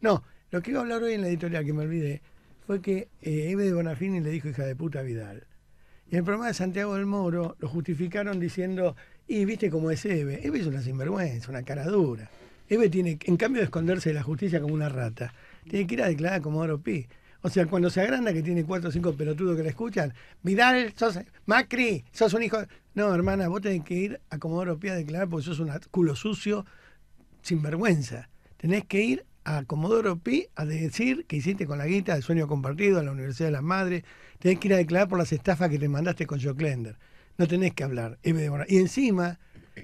No, lo que iba a hablar hoy en la editorial, que me olvidé, fue que eh, Eve de Bonafini le dijo hija de puta a Vidal. Y en el programa de Santiago del Moro lo justificaron diciendo, y viste cómo es Eve. Eve es una sinvergüenza, una cara dura. Eve tiene, en cambio de esconderse de la justicia como una rata, tiene que ir a declarar como Comodoro pi. O sea, cuando se agranda que tiene cuatro o cinco pelotudos que la escuchan, Vidal, sos Macri, sos un hijo. No, hermana, vos tenés que ir a Comodoro Pi a declarar porque sos un culo sucio, sinvergüenza. Tenés que ir a Comodoro Pi a decir que hiciste con la guita de sueño compartido a la Universidad de las Madres, tenés que ir a declarar por las estafas que te mandaste con Klender. No tenés que hablar. Y encima,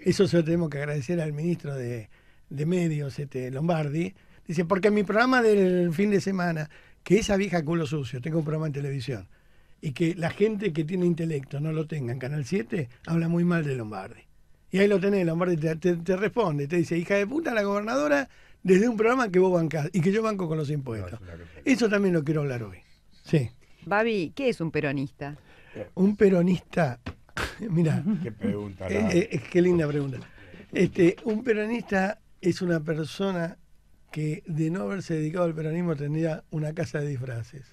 eso se lo tenemos que agradecer al ministro de, Medios, este, Lombardi, dice, porque mi programa del fin de semana, que esa vieja culo sucio, tengo un programa en televisión, y que la gente que tiene intelecto no lo tenga en Canal 7, habla muy mal de Lombardi. Y ahí lo tenés, Lombardi te responde, te dice, hija de puta, la gobernadora desde un programa que vos bancás y que yo banco con los impuestos. Eso también lo quiero hablar hoy. Sí. Babi, ¿qué es un peronista? Un peronista, mira. Qué pregunta. Eh, eh, linda pregunta. Este, un peronista es una persona que de no haberse dedicado al peronismo tendría una casa de disfraces.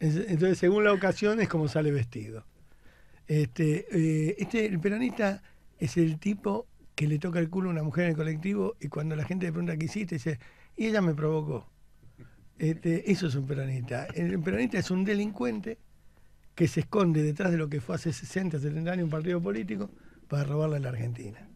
Entonces, según la ocasión es como sale vestido. Este, eh, este el peronista es el tipo que le toca el culo a una mujer en el colectivo y cuando la gente le pregunta qué hiciste, dice, y ella me provocó. Este, eso es un peronista. El peronista es un delincuente que se esconde detrás de lo que fue hace 60, 70 años un partido político para robarle a la Argentina.